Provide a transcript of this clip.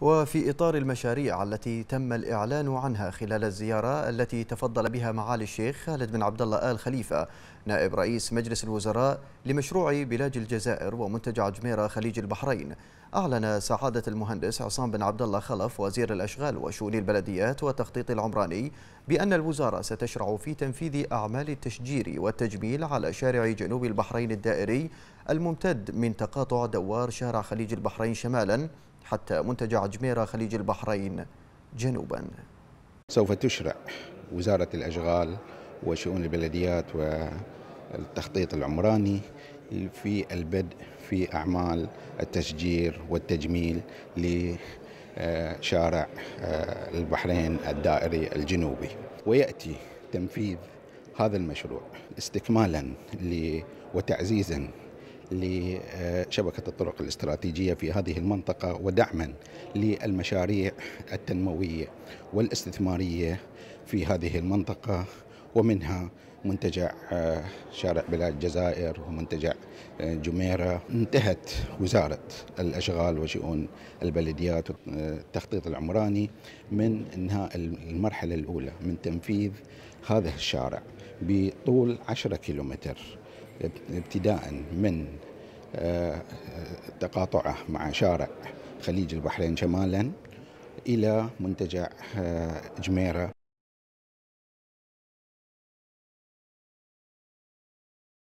وفي إطار المشاريع التي تم الإعلان عنها خلال الزيارة التي تفضل بها معالي الشيخ خالد بن عبد الله آل خليفة نائب رئيس مجلس الوزراء لمشروع بلاد الجزائر ومنتجع جميرة خليج البحرين أعلن سعادة المهندس عصام بن عبد الله خلف وزير الأشغال وشؤون البلديات والتخطيط العمراني بأن الوزارة ستشرع في تنفيذ أعمال التشجير والتجميل على شارع جنوب البحرين الدائري الممتد من تقاطع دوار شارع خليج البحرين شمالا حتى منتجع جميرة خليج البحرين جنوبا سوف تشرع وزارة الأشغال وشؤون البلديات والتخطيط العمراني في البدء في أعمال التشجير والتجميل لشارع آه، البحرين الدائري الجنوبي ويأتي تنفيذ هذا المشروع استكمالا وتعزيزا لشبكة الطرق الاستراتيجية في هذه المنطقة ودعما للمشاريع التنموية والاستثمارية في هذه المنطقة ومنها منتجع آه، شارع بلاد الجزائر ومنتجع آه، جميرة انتهت وزارة الأشغال وشؤون البلديات والتخطيط العمراني من إنهاء المرحلة الأولى من تنفيذ هذا الشارع بطول 10 كيلومتر ابتداء من آه، تقاطعه مع شارع خليج البحرين شمالا إلى منتجع آه، جميرة